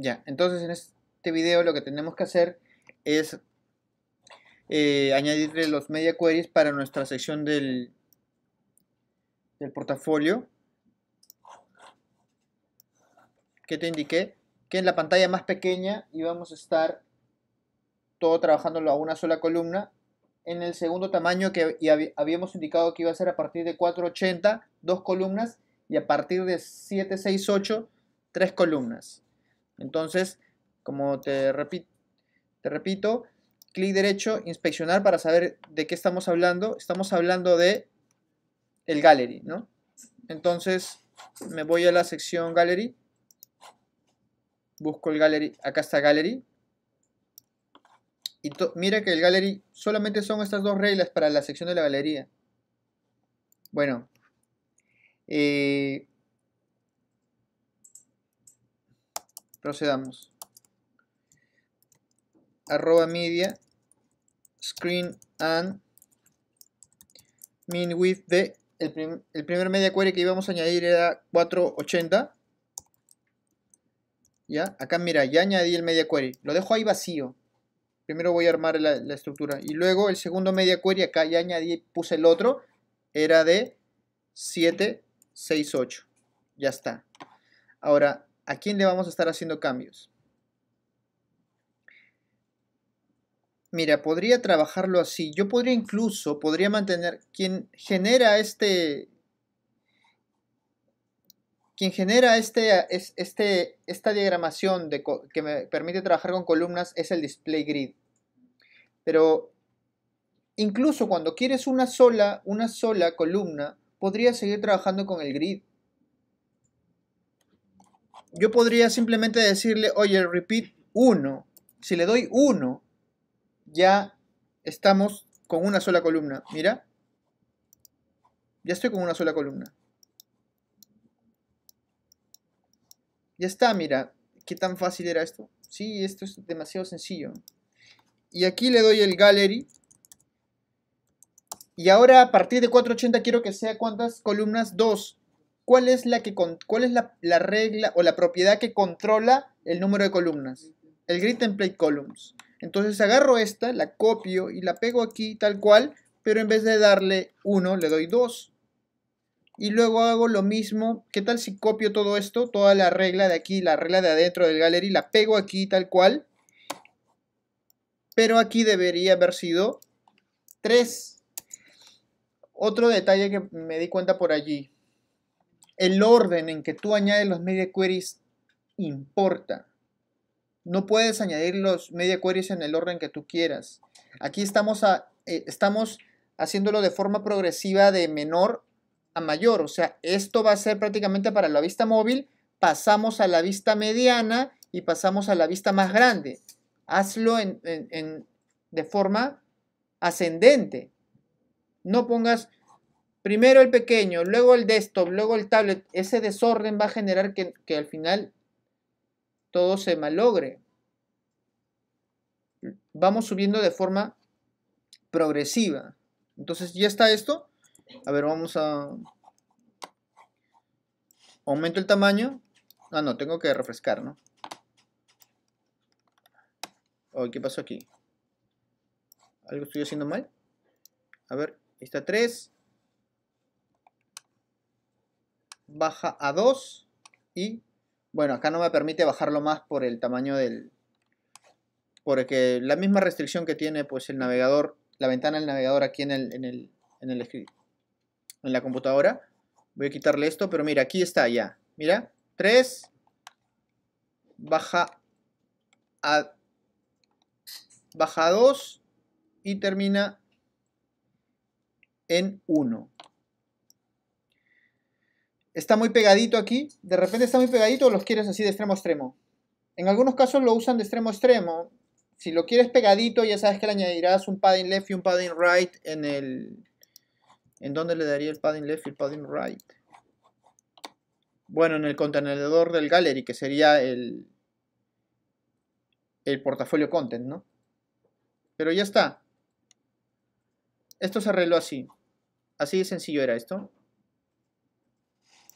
Ya, entonces en este video lo que tenemos que hacer es eh, añadirle los media queries para nuestra sección del, del portafolio que te indiqué que en la pantalla más pequeña íbamos a estar todo trabajándolo a una sola columna en el segundo tamaño que habíamos indicado que iba a ser a partir de 480 dos columnas y a partir de 768 tres columnas entonces, como te, repito, te repito, clic derecho, inspeccionar para saber de qué estamos hablando. Estamos hablando de el gallery, ¿no? Entonces, me voy a la sección gallery. Busco el gallery. Acá está gallery. Y mira que el gallery solamente son estas dos reglas para la sección de la galería. Bueno, eh, Procedamos. Arroba media screen and min width de el, primer media query que íbamos a añadir era 480 ya acá mira ya añadí el media query lo dejo ahí vacío primero voy a armar la estructura y luego el segundo media query acá ya añadí puse el otro era de 768 ya está ahora ¿A quién le vamos a estar haciendo cambios? Mira, podría trabajarlo así. Yo podría incluso, podría mantener quien genera este, quien genera este, este, esta diagramación que me permite trabajar con columnas es el display grid. Pero incluso cuando quieres una sola, una sola columna, podría seguir trabajando con el grid yo podría simplemente decirle, oye, repeat 1. Si le doy 1, ya estamos con una sola columna. Mira. Ya estoy con una sola columna. Ya está, mira. ¿Qué tan fácil era esto? Sí, esto es demasiado sencillo. Y aquí le doy el gallery. Y ahora a partir de 480 quiero que sea cuántas columnas? 2. ¿cuál es la, regla o la propiedad que controla el número de columnas? El grid template columns. Entonces agarro esta, la copio y la pego aquí tal cual, pero en vez de darle 1, le doy 2. Y luego hago lo mismo, ¿qué tal si copio todo esto? Toda la regla de aquí, la regla de adentro del gallery, la pego aquí tal cual. Pero aquí debería haber sido 3. Otro detalle que me di cuenta por allí el orden en que tú añades los media queries importa. No puedes añadir los media queries en el orden que tú quieras. Aquí estamos, a, eh, estamos haciéndolo de forma progresiva de menor a mayor. O sea, esto va a ser prácticamente para la vista móvil. Pasamos a la vista mediana y pasamos a la vista más grande. Hazlo en, de forma ascendente. No pongas primero el pequeño, luego el desktop, luego el tablet, ese desorden va a generar que, al final todo se malogre. Vamos subiendo de forma progresiva. Entonces, ¿ya está esto? A ver, vamos a... Aumento el tamaño. Ah, no, tengo que refrescar, ¿no? ¿Qué pasó aquí? ¿Algo estoy haciendo mal? A ver, está 3. baja a 2 y bueno, acá no me permite bajarlo más por el tamaño del... Porque la misma restricción que tiene pues el navegador, la ventana del navegador aquí en el, en el, en la computadora. Voy a quitarle esto, pero mira, aquí está ya. Mira, 3 baja a baja a 2 y termina en 1 está muy pegadito aquí, de repente está muy pegadito o los quieres así de extremo extremo. En algunos casos lo usan de extremo extremo. Si lo quieres pegadito, ya sabes que le añadirás un padding left y un padding right en el... ¿En dónde le daría el padding left y el padding right? Bueno, en el contenedor del gallery, que sería el, el portafolio content, ¿no? Pero ya está. Esto se arregló así. Así de sencillo era esto.